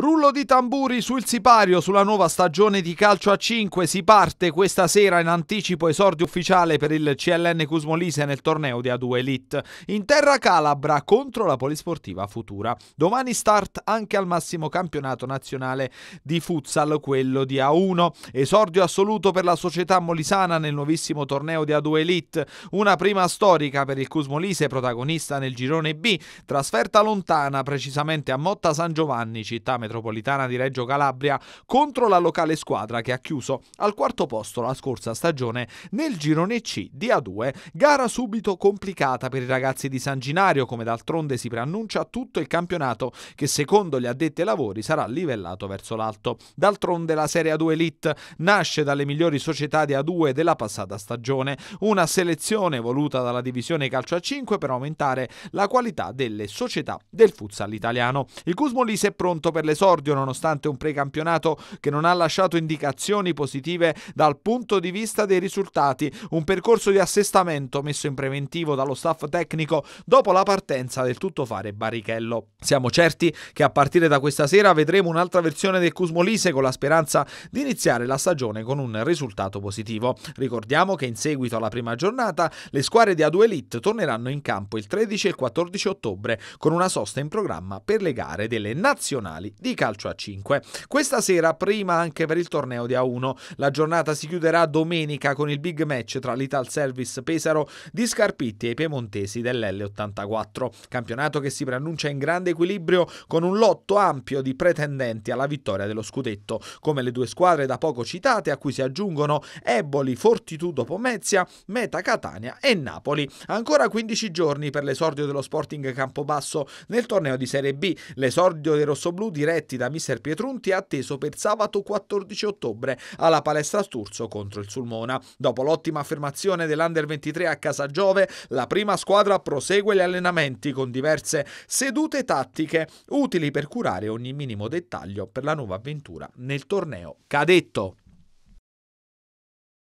Rullo di tamburi sul sipario sulla nuova stagione di calcio a 5. Si parte questa sera in anticipo esordio ufficiale per il CLN Cusmolise nel torneo di A2 Elite. In terra calabra contro la Polisportiva Futura. Domani start anche al massimo campionato nazionale di futsal, quello di A1. Esordio assoluto per la società molisana nel nuovissimo torneo di A2 Elite. Una prima storica per il Cusmolise, protagonista nel girone B. Trasferta lontana, precisamente a Motta San Giovanni, città metropolitana metropolitana di Reggio Calabria contro la locale squadra che ha chiuso al quarto posto la scorsa stagione nel girone C di A2, gara subito complicata per i ragazzi di San Ginario come d'altronde si preannuncia tutto il campionato che secondo gli addetti ai lavori sarà livellato verso l'alto. D'altronde la Serie A2 Elite nasce dalle migliori società di A2 della passata stagione, una selezione voluta dalla divisione calcio a 5 per aumentare la qualità delle società del futsal italiano. Il Cusmolise è pronto per le all'esordio nonostante un precampionato che non ha lasciato indicazioni positive dal punto di vista dei risultati, un percorso di assestamento messo in preventivo dallo staff tecnico dopo la partenza del tuttofare Barichello. Siamo certi che a partire da questa sera vedremo un'altra versione del Cusmolise con la speranza di iniziare la stagione con un risultato positivo. Ricordiamo che in seguito alla prima giornata le squadre di A2 Elite torneranno in campo il 13 e 14 ottobre con una sosta in programma per le gare delle nazionali di calcio a 5. Questa sera prima anche per il torneo di A1. La giornata si chiuderà domenica con il big match tra l'Ital Service Pesaro di Scarpitti e i piemontesi dell'L84. Campionato che si preannuncia in grande equilibrio con un lotto ampio di pretendenti alla vittoria dello scudetto, come le due squadre da poco citate a cui si aggiungono Eboli, Fortitudo Pomezia, Meta Catania e Napoli. Ancora 15 giorni per l'esordio dello Sporting Campobasso nel torneo di Serie B. L'esordio dei rossoblù diretto diretti da mister Pietrunti è atteso per sabato 14 ottobre alla palestra Sturzo contro il Sulmona. Dopo l'ottima affermazione dell'Under 23 a Casagiove, la prima squadra prosegue gli allenamenti con diverse sedute tattiche utili per curare ogni minimo dettaglio per la nuova avventura nel torneo cadetto.